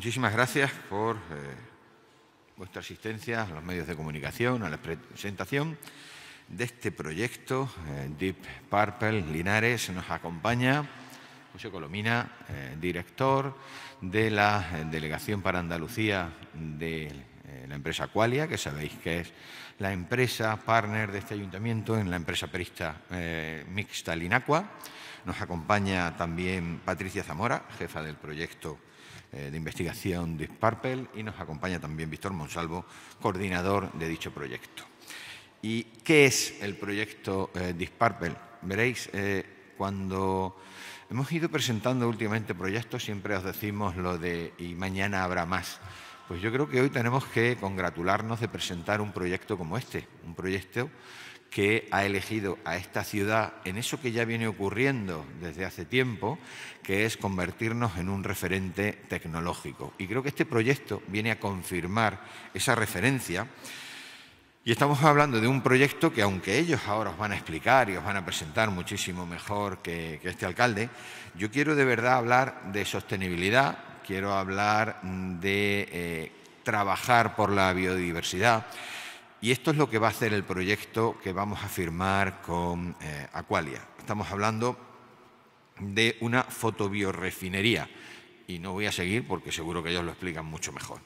Muchísimas gracias por eh, vuestra asistencia a los medios de comunicación, a la presentación de este proyecto. Eh, Deep Purple Linares nos acompaña José Colomina, eh, director de la Delegación para Andalucía de la empresa Qualia, que sabéis que es la empresa partner de este ayuntamiento en la empresa perista mixta Linacua. Nos acompaña también Patricia Zamora, jefa del proyecto eh, de investigación Disparpel y nos acompaña también Víctor Monsalvo, coordinador de dicho proyecto. ¿Y qué es el proyecto eh, Disparpel? Veréis, eh, cuando hemos ido presentando últimamente proyectos, siempre os decimos lo de y mañana habrá más. Pues yo creo que hoy tenemos que congratularnos de presentar un proyecto como este, un proyecto que ha elegido a esta ciudad en eso que ya viene ocurriendo desde hace tiempo, que es convertirnos en un referente tecnológico. Y creo que este proyecto viene a confirmar esa referencia. Y estamos hablando de un proyecto que, aunque ellos ahora os van a explicar y os van a presentar muchísimo mejor que, este alcalde, yo quiero de verdad hablar de sostenibilidad, quiero hablar de eh, trabajar por la biodiversidad, y esto es lo que va a hacer el proyecto que vamos a firmar con eh, Aqualia. Estamos hablando de una fotobiorefinería. Y no voy a seguir porque seguro que ellos lo explican mucho mejor.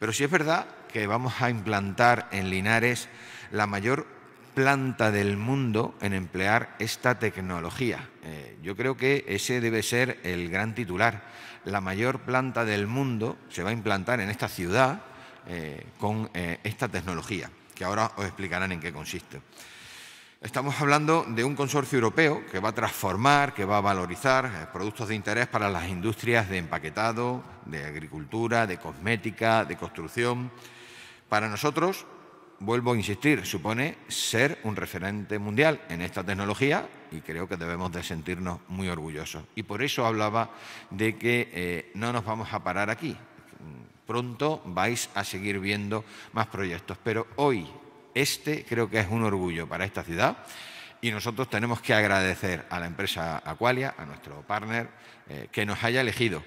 Pero sí es verdad que vamos a implantar en Linares la mayor planta del mundo en emplear esta tecnología. Eh, yo creo que ese debe ser el gran titular. La mayor planta del mundo se va a implantar en esta ciudad eh, con esta tecnología que ahora os explicarán en qué consiste. Estamos hablando de un consorcio europeo que va a transformar, que va a valorizar eh, productos de interés para las industrias de empaquetado, de agricultura, de cosmética, de construcción. Para nosotros, vuelvo a insistir, supone ser un referente mundial en esta tecnología y creo que debemos de sentirnos muy orgullosos. Y por eso hablaba de que eh, no nos vamos a parar aquí, Pronto vais a seguir viendo más proyectos, pero hoy este creo que es un orgullo para esta ciudad y nosotros tenemos que agradecer a la empresa Aqualia, a nuestro partner, eh, que nos haya elegido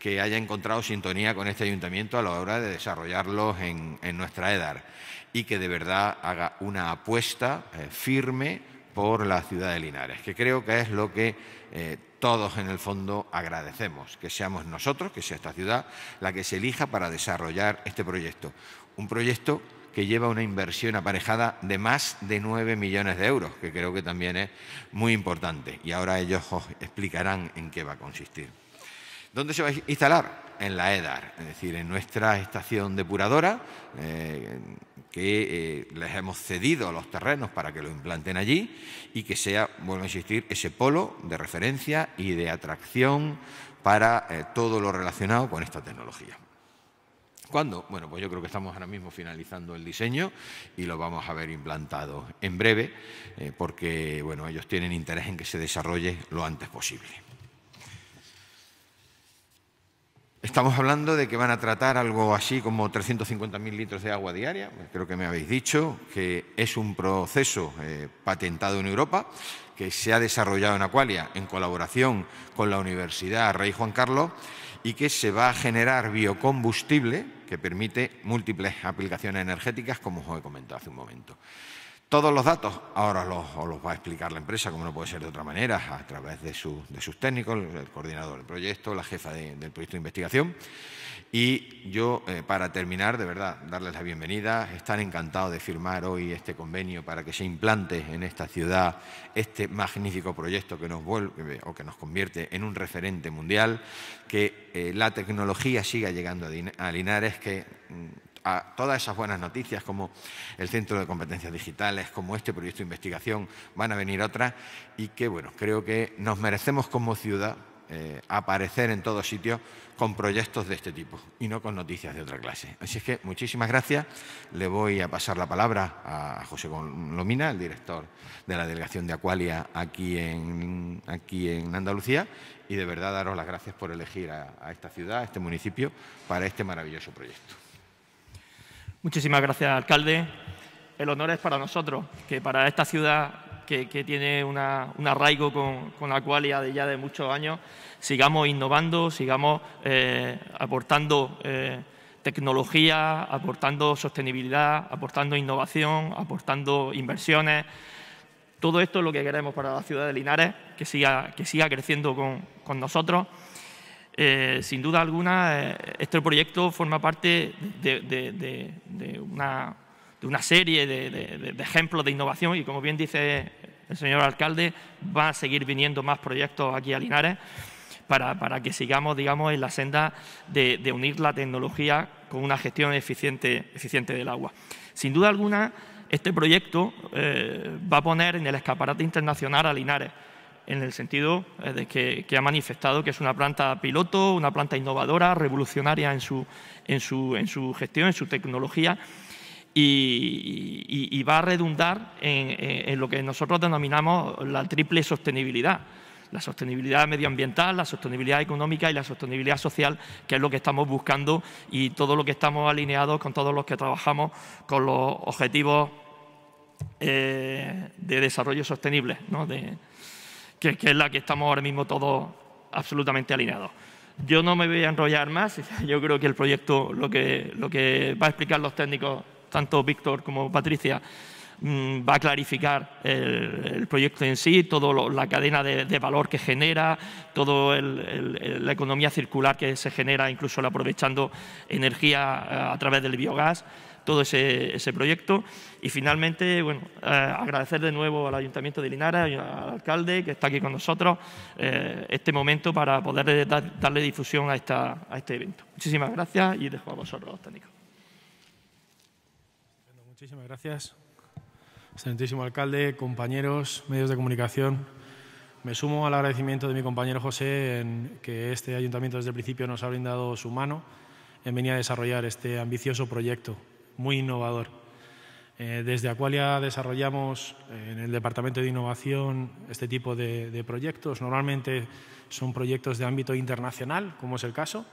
que haya encontrado sintonía con este ayuntamiento a la hora de desarrollarlos en, nuestra EDAR y que de verdad haga una apuesta eh, firme por la ciudad de Linares, que creo que es lo que eh, todos en el fondo agradecemos, que seamos nosotros, que sea esta ciudad, la que se elija para desarrollar este proyecto. Un proyecto que lleva una inversión aparejada de más de 9 millones de euros, que creo que también es muy importante. Y ahora ellos os explicarán en qué va a consistir. ¿Dónde se va a instalar? en la EDAR, es decir, en nuestra estación depuradora, eh, que eh, les hemos cedido los terrenos para que lo implanten allí y que sea, vuelvo a insistir, ese polo de referencia y de atracción para eh, todo lo relacionado con esta tecnología. ¿Cuándo? Bueno, pues yo creo que estamos ahora mismo finalizando el diseño y lo vamos a ver implantado en breve, porque bueno, ellos tienen interés en que se desarrolle lo antes posible. Estamos hablando de que van a tratar algo así como 350.000 litros de agua diaria, creo que me habéis dicho, que es un proceso eh, patentado en Europa, que se ha desarrollado en Aqualia en colaboración con la Universidad Rey Juan Carlos y que se va a generar biocombustible que permite múltiples aplicaciones energéticas, como os he comentado hace un momento. Todos los datos ahora los, los, va a explicar la empresa, como no puede ser de otra manera, a través de, sus técnicos, el coordinador del proyecto, la jefa del proyecto de investigación. Y yo, eh, para terminar, de verdad, darles la bienvenida. Están encantados de firmar hoy este convenio para que se implante en esta ciudad este magnífico proyecto que nos vuelve eh, o que nos convierte en un referente mundial, que eh, la tecnología siga llegando a, a Linares, que mm, a todas esas buenas noticias, como el Centro de Competencias Digitales, como este proyecto de investigación, van a venir otras y que, bueno, creo que nos merecemos como ciudad eh, aparecer en todos sitios con proyectos de este tipo y no con noticias de otra clase. Así es que muchísimas gracias. Le voy a pasar la palabra a José Lomina, el director de la delegación de Acualia aquí en, aquí en Andalucía, y de verdad daros las gracias por elegir a esta ciudad, a este municipio, para este maravilloso proyecto. Muchísimas gracias, alcalde. El honor es para nosotros, que para esta ciudad que, tiene un arraigo con, la cual ya de, ya de muchos años, sigamos innovando, sigamos eh, aportando eh, tecnología, aportando sostenibilidad, aportando innovación, aportando inversiones. Todo esto es lo que queremos para la ciudad de Linares, que siga, que siga creciendo con, con nosotros. Eh, sin duda alguna, eh, este proyecto forma parte de, una, serie de, ejemplos de innovación y, como bien dice el señor alcalde, va a seguir viniendo más proyectos aquí a Linares para, que sigamos, digamos, en la senda de, unir la tecnología con una gestión eficiente, del agua. Sin duda alguna, este proyecto eh, va a poner en el escaparate internacional a Linares en el sentido eh, de que, ha manifestado que es una planta piloto, una planta innovadora, revolucionaria en su, en su, gestión, en su tecnología, y, va a redundar en, lo que nosotros denominamos la triple sostenibilidad. La sostenibilidad medioambiental, la sostenibilidad económica y la sostenibilidad social, que es lo que estamos buscando y todo lo que estamos alineados con todos los que trabajamos con los objetivos eh, de desarrollo sostenible. ¿no? De, que, es la que estamos ahora mismo todos absolutamente alineados. Yo no me voy a enrollar más, yo creo que el proyecto, lo que, lo que va a explicar los técnicos, tanto Víctor como Patricia, mm, va a clarificar el, proyecto en sí, toda la cadena de, valor que genera, toda la economía circular que se genera, incluso aprovechando energía eh, a través del biogás todo ese, proyecto. Y finalmente, bueno, eh, agradecer de nuevo al Ayuntamiento de Linares, al alcalde que está aquí con nosotros, eh, este momento para poder eh, darle difusión a, esta, a este evento. Muchísimas gracias y dejo a vosotros los técnicos. Muchísimas gracias. Excelentísimo alcalde, compañeros, medios de comunicación. Me sumo al agradecimiento de mi compañero José en que este ayuntamiento desde el principio nos ha brindado su mano en venir a desarrollar este ambicioso proyecto muy innovador. Eh, desde Aqualia desarrollamos eh, en el Departamento de Innovación este tipo de, proyectos. Normalmente son proyectos de ámbito internacional, como es el caso.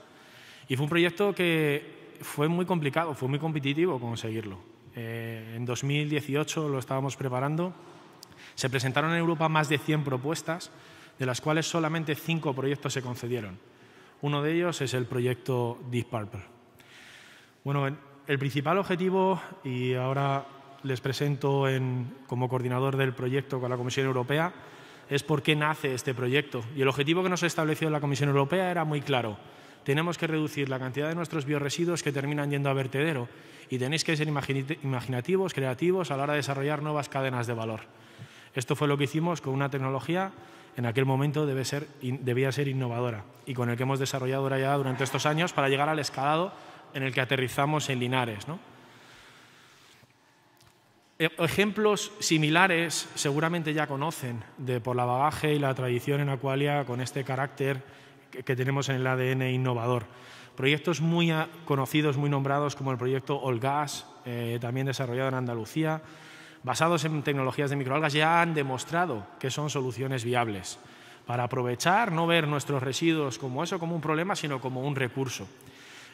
Y fue un proyecto que fue muy complicado, fue muy competitivo conseguirlo. Eh, en 2018 lo estábamos preparando. Se presentaron en Europa más de 100 propuestas, de las cuales solamente 5 proyectos se concedieron. Uno de ellos es el proyecto Deep Purple. Bueno, el principal objetivo, y ahora les presento como coordinador del proyecto con la Comisión Europea, es por qué nace este proyecto. Y el objetivo que nos estableció la Comisión Europea era muy claro. Tenemos que reducir la cantidad de nuestros bioresiduos que terminan yendo a vertedero y tenéis que ser imaginativos, creativos a la hora de desarrollar nuevas cadenas de valor. Esto fue lo que hicimos con una tecnología en aquel momento debe ser, debía ser innovadora y con el que hemos desarrollado ahora ya durante estos años para llegar al escalado en el que aterrizamos en Linares. ¿no? E, ejemplos similares seguramente ya conocen de por la bagaje y la tradición en Aqualia con este carácter que tenemos en el ADN innovador. Proyectos muy ah, conocidos, muy nombrados, como el proyecto Olgas, eh, también desarrollado en Andalucía, basados en tecnologías de microalgas, ya han demostrado que son soluciones viables para aprovechar, no ver nuestros residuos como eso, como un problema, sino como un recurso.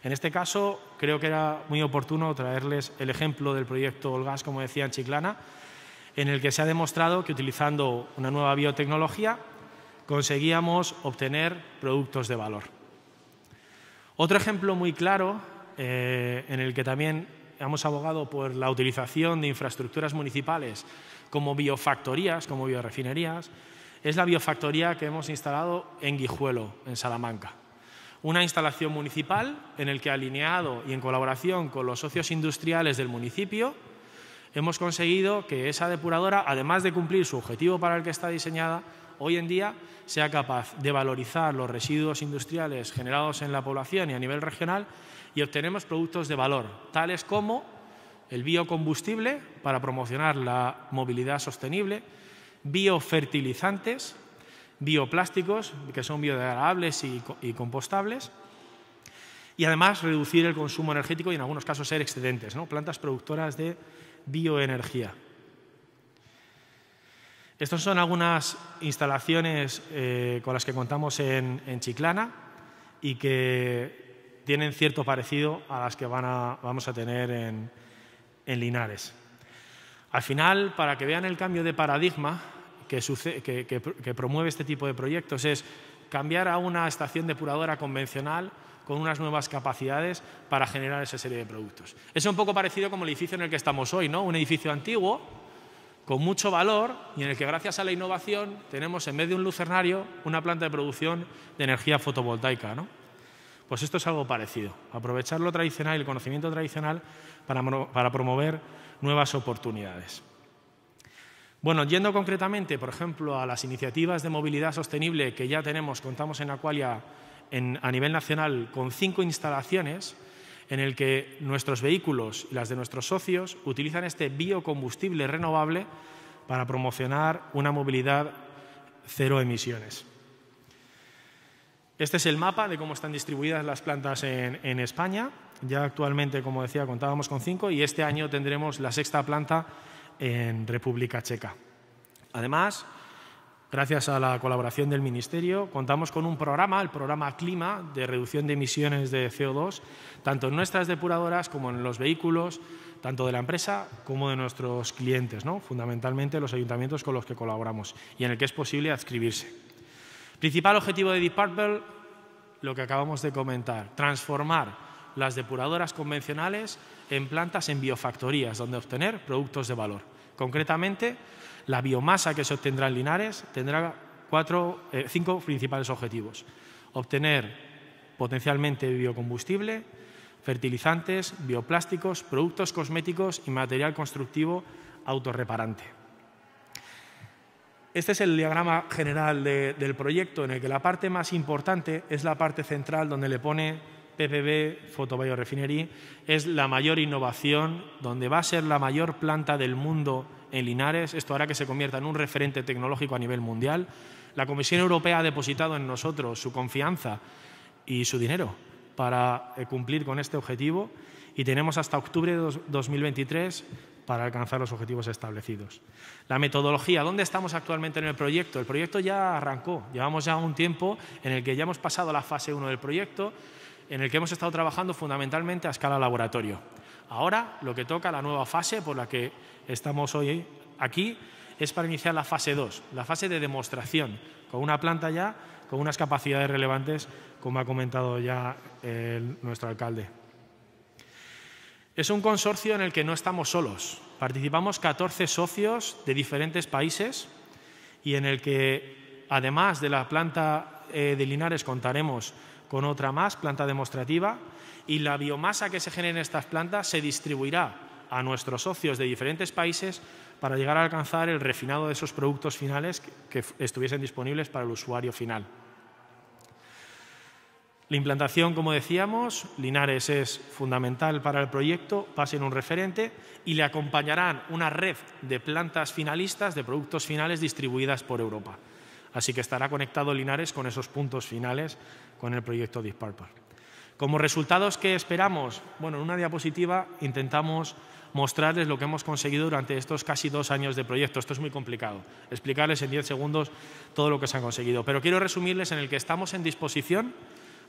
En este caso, creo que era muy oportuno traerles el ejemplo del proyecto Olgas, como decía en Chiclana, en el que se ha demostrado que utilizando una nueva biotecnología conseguíamos obtener productos de valor. Otro ejemplo muy claro, eh, en el que también hemos abogado por la utilización de infraestructuras municipales como biofactorías, como biorefinerías, es la biofactoría que hemos instalado en Guijuelo, en Salamanca una instalación municipal en el que alineado y en colaboración con los socios industriales del municipio hemos conseguido que esa depuradora, además de cumplir su objetivo para el que está diseñada, hoy en día sea capaz de valorizar los residuos industriales generados en la población y a nivel regional y obtenemos productos de valor, tales como el biocombustible para promocionar la movilidad sostenible, biofertilizantes bioplásticos, que son biodegradables y, compostables, y además reducir el consumo energético y en algunos casos ser excedentes, ¿no? plantas productoras de bioenergía. Estas son algunas instalaciones eh, con las que contamos en, Chiclana y que tienen cierto parecido a las que van vamos a tener en, en Linares. Al final, para que vean el cambio de paradigma, que, promueve este tipo de proyectos es cambiar a una estación depuradora convencional con unas nuevas capacidades para generar esa serie de productos. Es un poco parecido como el edificio en el que estamos hoy, ¿no? Un edificio antiguo con mucho valor y en el que gracias a la innovación tenemos en vez de un lucernario una planta de producción de energía fotovoltaica, Pues esto es algo parecido, aprovechar lo tradicional y el conocimiento tradicional para promover nuevas oportunidades. Bueno, yendo concretamente, por ejemplo, a las iniciativas de movilidad sostenible que ya tenemos, contamos en Aqualia a nivel nacional con cinco instalaciones en el que nuestros vehículos y las de nuestros socios utilizan este biocombustible renovable para promocionar una movilidad cero emisiones. Este es el mapa de cómo están distribuidas las plantas en España. Ya actualmente, como decía, contábamos con cinco y este año tendremos la sexta planta en República Checa. Además, gracias a la colaboración del Ministerio, contamos con un programa, el programa Clima, de reducción de emisiones de CO2, tanto en nuestras depuradoras como en los vehículos, tanto de la empresa como de nuestros clientes, fundamentalmente los ayuntamientos con los que colaboramos y en el que es posible adscribirse. Principal objetivo de Deep lo que acabamos de comentar, transformar las depuradoras convencionales en plantas en biofactorías, donde obtener productos de valor. Concretamente, la biomasa que se obtendrá en Linares tendrá cuatro, eh, cinco principales objetivos. Obtener potencialmente biocombustible, fertilizantes, bioplásticos, productos cosméticos y material constructivo autorreparante. Este es el diagrama general del proyecto en el que la parte más importante es la parte central donde le pone PPB Fotobiorefinery es la mayor innovación, donde va a ser la mayor planta del mundo en Linares. Esto hará que se convierta en un referente tecnológico a nivel mundial. La Comisión Europea ha depositado en nosotros su confianza y su dinero para eh, cumplir con este objetivo y tenemos hasta octubre de 2023 para alcanzar los objetivos establecidos. La metodología, ¿dónde estamos actualmente en el proyecto? El proyecto ya arrancó, llevamos ya un tiempo en el que ya hemos pasado la fase 1 del proyecto, en el que hemos estado trabajando fundamentalmente a escala laboratorio. Ahora lo que toca la nueva fase por la que estamos hoy aquí es para iniciar la fase 2, la fase de demostración, con una planta ya con unas capacidades relevantes, como ha comentado ya nuestro alcalde. Es un consorcio en el que no estamos solos. Participamos 14 socios de diferentes países y en el que, además de la planta eh, de Linares, contaremos con otra más, planta demostrativa, y la biomasa que se genere en estas plantas se distribuirá a nuestros socios de diferentes países para llegar a alcanzar el refinado de esos productos finales que, estuviesen disponibles para el usuario final. La implantación, como decíamos, Linares es fundamental para el proyecto, va en un referente y le acompañarán una red de plantas finalistas, de productos finales distribuidas por Europa. Así que estará conectado Linares con esos puntos finales con el proyecto Disparpar. Como resultados que esperamos, bueno, en una diapositiva intentamos mostrarles lo que hemos conseguido durante estos casi dos años de proyecto. Esto es muy complicado, explicarles en diez segundos todo lo que se ha conseguido. Pero quiero resumirles en el que estamos en disposición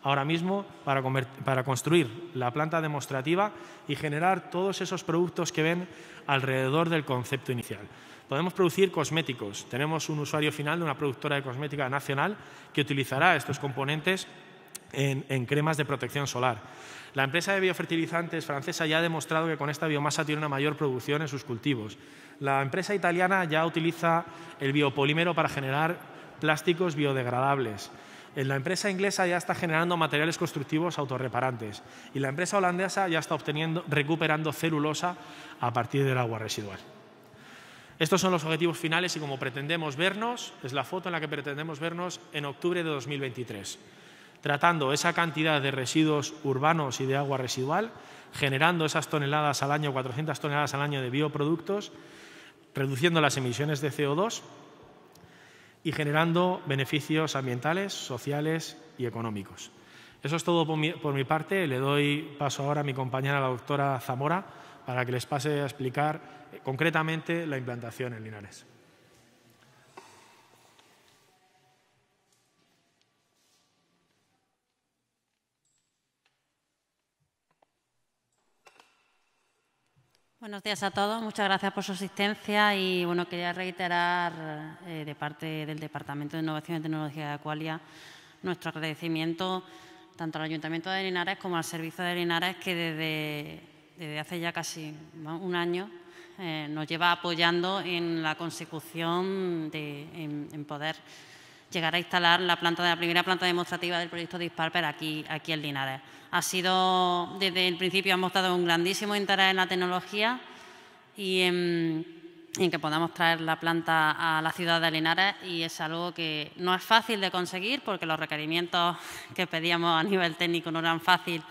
ahora mismo para construir la planta demostrativa y generar todos esos productos que ven alrededor del concepto inicial. Podemos producir cosméticos. Tenemos un usuario final de una productora de cosmética nacional que utilizará estos componentes en, cremas de protección solar. La empresa de biofertilizantes francesa ya ha demostrado que con esta biomasa tiene una mayor producción en sus cultivos. La empresa italiana ya utiliza el biopolímero para generar plásticos biodegradables. La empresa inglesa ya está generando materiales constructivos autorreparantes y la empresa holandesa ya está obteniendo, recuperando celulosa a partir del agua residual. Estos son los objetivos finales y como pretendemos vernos, es la foto en la que pretendemos vernos en octubre de 2023, tratando esa cantidad de residuos urbanos y de agua residual, generando esas toneladas al año, 400 toneladas al año de bioproductos, reduciendo las emisiones de CO2 y generando beneficios ambientales, sociales y económicos. Eso es todo por mi, por mi parte. Le doy paso ahora a mi compañera, la doctora Zamora para que les pase a explicar eh, concretamente la implantación en Linares. Buenos días a todos, muchas gracias por su asistencia y bueno, quería reiterar eh, de parte del Departamento de Innovación y Tecnología de Acualia nuestro agradecimiento tanto al Ayuntamiento de Linares como al Servicio de Linares que desde desde hace ya casi un año, eh, nos lleva apoyando en la consecución de en, poder llegar a instalar la planta de la primera planta demostrativa del proyecto Disparper aquí, aquí en Linares. Ha sido, desde el principio ha mostrado un grandísimo interés en la tecnología y en, en, que podamos traer la planta a la ciudad de Linares y es algo que no es fácil de conseguir porque los requerimientos que pedíamos a nivel técnico no eran fáciles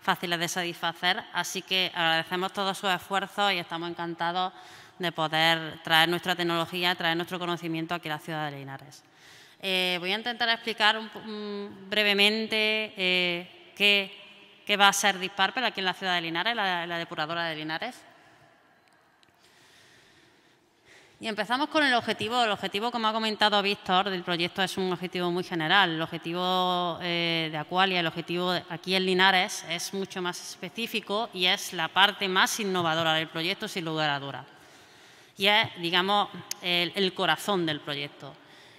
fáciles de satisfacer. Así que agradecemos todos sus esfuerzos y estamos encantados de poder traer nuestra tecnología, traer nuestro conocimiento aquí a la ciudad de Linares. Eh, voy a intentar explicar brevemente eh, qué, va a ser Disparpel aquí en la ciudad de Linares, la depuradora de Linares. Y empezamos con el objetivo. El objetivo, como ha comentado Víctor, del proyecto es un objetivo muy general. El objetivo eh, de Aqualia, el objetivo aquí en Linares, es mucho más específico y es la parte más innovadora del proyecto, sin lugar a dudas. Y es, digamos, el, corazón del proyecto.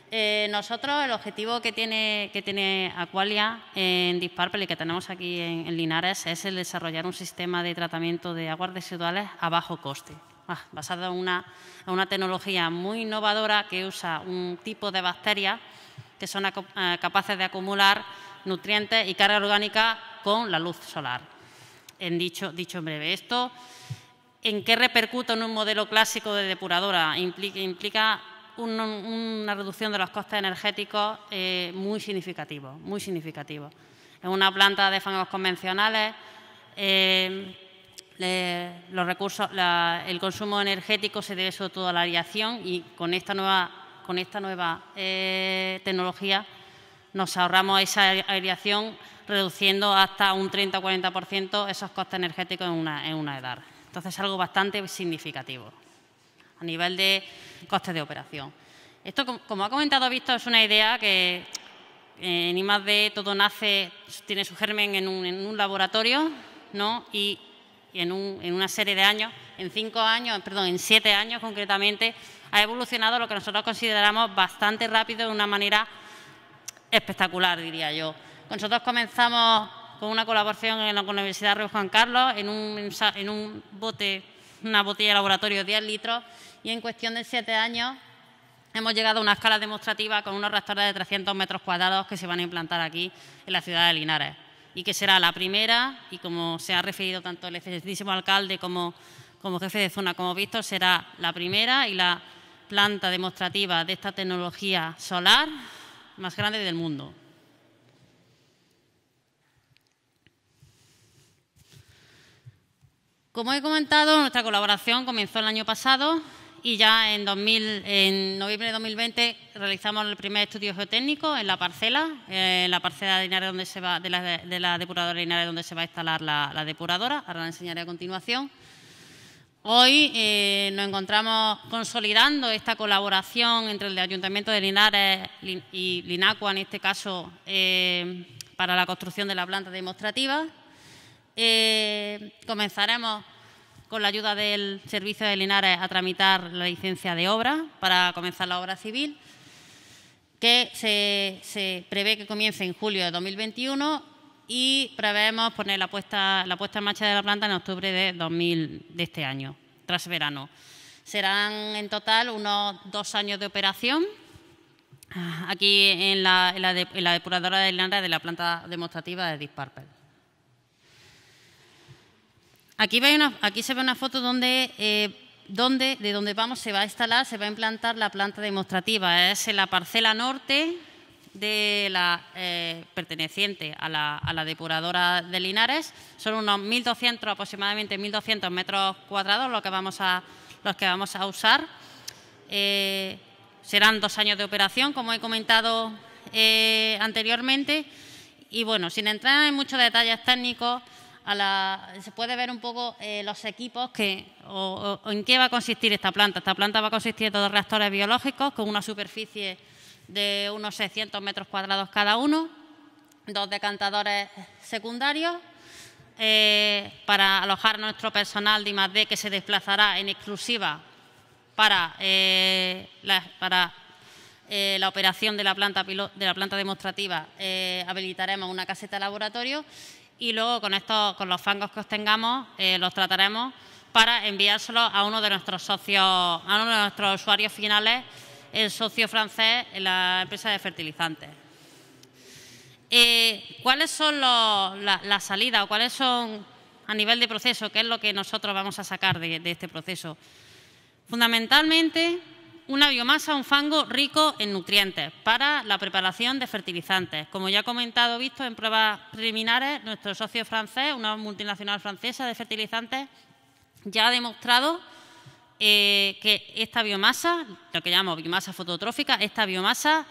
Eh, nosotros, el objetivo que tiene, que Aqualia en Disparpel y que tenemos aquí en Linares es el desarrollar un sistema de tratamiento de aguas residuales a bajo coste. Ah, basado en una, tecnología muy innovadora que usa un tipo de bacterias que son eh, capaces de acumular nutrientes y carga orgánica con la luz solar. En dicho, dicho en breve, esto en qué repercute en un modelo clásico de depuradora implica, una reducción de los costes energéticos eh, muy significativo. muy En una planta de fangos convencionales eh, los recursos, el consumo energético se debe sobre todo a la aviación y con esta nueva, con esta nueva eh, tecnología nos ahorramos esa aireación reduciendo hasta un 30 o 40% esos costes energéticos en una, en una edad. Entonces es algo bastante significativo a nivel de costes de operación. Esto, como ha comentado Víctor, es una idea que en eh, IMAD todo nace, tiene su germen en un, en un laboratorio ¿no? y en, en una serie de años, en cinco años, perdón, en siete años concretamente, ha evolucionado lo que nosotros consideramos bastante rápido de una manera espectacular, diría yo. Nosotros comenzamos con una colaboración en la Universidad de Río Juan Carlos en un, bote, una botella de laboratorio de 10 litros y en cuestión de siete años hemos llegado a una escala demostrativa con unos reactores de 300 metros cuadrados que se van a implantar aquí en la ciudad de Linares y que será la primera, y como se ha referido tanto el excelentísimo alcalde como, jefe de zona, como visto, será la primera y la planta demostrativa de esta tecnología solar más grande del mundo. Como he comentado, nuestra colaboración comenzó el año pasado y ya en, noviembre de 2020 realizamos el primer estudio geotécnico en la parcela, eh, en la parcela de, donde se va, de, la, depuradora de donde se va a instalar la, depuradora, ahora la enseñaré a continuación. Hoy eh, nos encontramos consolidando esta colaboración entre el Ayuntamiento de Linares y Linacua, en este caso, eh, para la construcción de la planta demostrativa. comenzaremos con la ayuda del Servicio de Linares a tramitar la licencia de obra para comenzar la obra civil, que se, prevé que comience en julio de 2021 y prevemos poner la puesta, la puesta en marcha de la planta en octubre de, 2000, de este año, tras verano. Serán en total unos dos años de operación aquí en la, depuradora de linares de la planta demostrativa de Disparpel. Aquí, aquí se ve una foto eh, donde, de donde vamos se va a instalar, se va a implantar la planta demostrativa. Es en la parcela norte de la, eh, perteneciente a la, depuradora de Linares. Son unos 1.200, aproximadamente 1.200 metros cuadrados los que vamos a, los que vamos a usar. Eh, serán dos años de operación, como he comentado anteriormente. Y bueno, sin entrar en muchos detalles técnicos, a la, se puede ver un poco eh, los equipos que, o, en qué va a consistir esta planta. Esta planta va a consistir de dos reactores biológicos con una superficie de unos 600 metros cuadrados cada uno, dos decantadores secundarios eh, para alojar nuestro personal de I+.D. que se desplazará en exclusiva para, eh, la, operación de la planta, de la planta demostrativa habilitaremos una caseta de laboratorio y luego con, estos, con los fangos que obtengamos eh, los trataremos para enviárselos a uno de nuestros socios, a uno de nuestros usuarios finales, el socio francés, la empresa de fertilizantes. Eh, ¿Cuáles son las salidas o cuáles son a nivel de proceso, qué es lo que nosotros vamos a sacar de este proceso? Fundamentalmente, una biomasa, un fango rico en nutrientes para la preparación de fertilizantes. Como ya he comentado, visto en pruebas preliminares, nuestro socio francés, una multinacional francesa de fertilizantes, ya ha demostrado eh, que esta biomasa, lo que llamamos biomasa fototrófica, esta biomasa,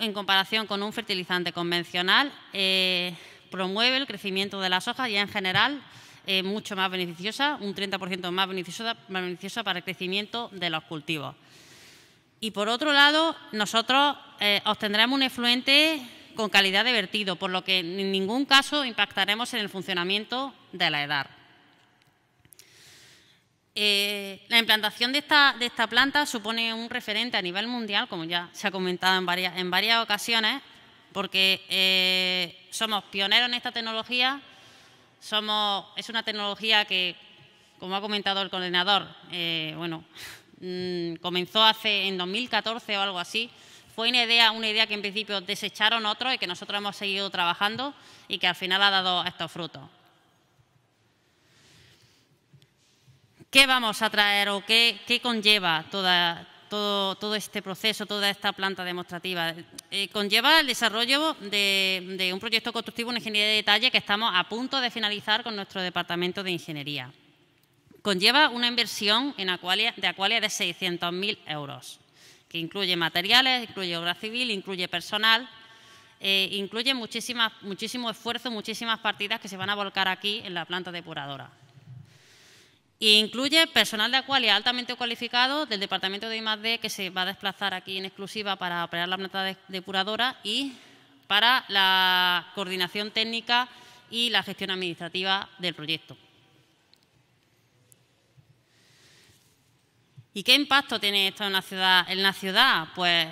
en comparación con un fertilizante convencional, eh, promueve el crecimiento de las hojas y en general eh, mucho más beneficiosa, un 30% más beneficiosa para el crecimiento de los cultivos. Y por otro lado, nosotros eh, obtendremos un efluente con calidad de vertido, por lo que en ningún caso impactaremos en el funcionamiento de la EDAR. Eh, la implantación de esta, planta supone un referente a nivel mundial, como ya se ha comentado en varias, ocasiones, porque eh, somos pioneros en esta tecnología, somos, es una tecnología que, como ha comentado el coordinador, bueno, Mm, comenzó hace en 2014 o algo así. Fue una idea, una idea que en principio desecharon otros y que nosotros hemos seguido trabajando y que al final ha dado estos frutos. ¿Qué vamos a traer o qué, conlleva todo, este proceso, toda esta planta demostrativa? Eh, conlleva el desarrollo de, de un proyecto constructivo en ingeniería de detalle que estamos a punto de finalizar con nuestro departamento de ingeniería. Conlleva una inversión en de Aqualia de 600.000 euros, que incluye materiales, incluye obra civil, incluye personal, eh, incluye muchísimo esfuerzo, muchísimas partidas que se van a volcar aquí en la planta depuradora. E incluye personal de Aqualia altamente cualificado del Departamento de I+.D. que se va a desplazar aquí en exclusiva para operar la planta depuradora y para la coordinación técnica y la gestión administrativa del proyecto. ¿Y qué impacto tiene esto en la ciudad? En la ciudad, pues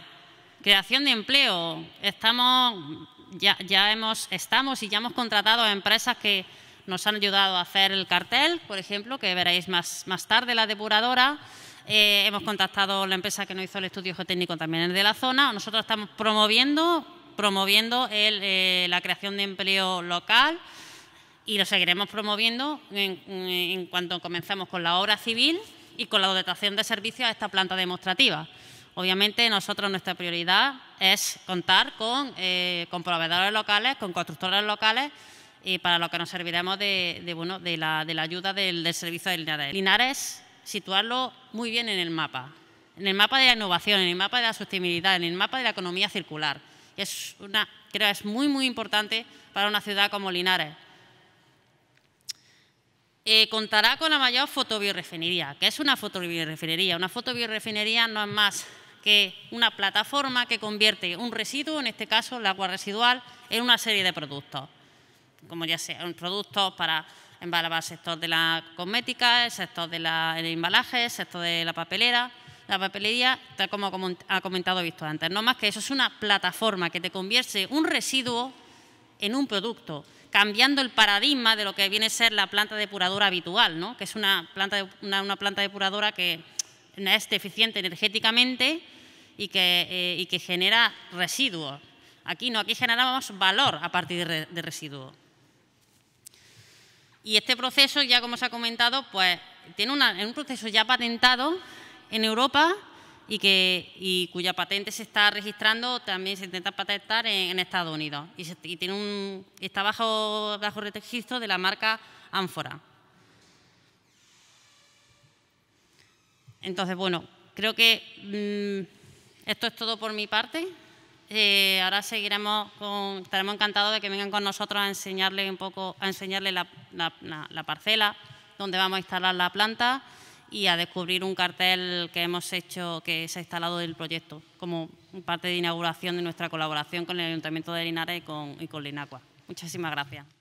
creación de empleo. Estamos, ya, hemos, estamos y ya hemos contratado a empresas que nos han ayudado a hacer el cartel, por ejemplo, que veréis más, más tarde la depuradora. Eh, hemos contactado a la empresa que nos hizo el estudio geotécnico también de la zona. Nosotros estamos promoviendo, promoviendo eh, la creación de empleo local y lo seguiremos promoviendo en, en cuanto comencemos con la obra civil y con la dotación de servicios a esta planta demostrativa. Obviamente nosotros nuestra prioridad es contar con, eh, proveedores locales, con constructores locales y para lo que nos serviremos de, bueno, de, la, ayuda del, servicio de Linares. Linares, situarlo muy bien en el mapa, en el mapa de la innovación, en el mapa de la sostenibilidad, en el mapa de la economía circular. Es una, creo que es muy, muy importante para una ciudad como Linares. Eh, contará con la mayor fotobiorefinería. que es una fotobiorefinería? Una fotobiorefinería no es más que una plataforma que convierte un residuo, en este caso el agua residual, en una serie de productos, como ya un productos para el sector de la cosmética, el sector del de embalaje, el sector de la papelera, la papelería, tal como ha comentado visto antes. No más que eso es una plataforma que te convierte un residuo en un producto cambiando el paradigma de lo que viene a ser la planta depuradora habitual, ¿no? que es una planta, una, planta depuradora que es eficiente energéticamente eh, y que, genera residuos. Aquí no, aquí generamos valor a partir de, residuo. residuos. Y este proceso, ya como se ha comentado, pues tiene un proceso ya patentado en Europa y, que, y cuya patente se está registrando, también se intenta patentar en, Estados Unidos y, tiene un, está bajo, bajo registro de la marca Ánfora. Entonces, bueno, creo que mm, esto es todo por mi parte. Eh, ahora seguiremos con, estaremos encantados de que vengan con nosotros a enseñarle un poco, a enseñarle la parcela donde vamos a instalar la planta y a descubrir un cartel que hemos hecho, que se ha instalado del proyecto, como parte de inauguración de nuestra colaboración con el Ayuntamiento de Linares y con, y con Linacua. Muchísimas gracias.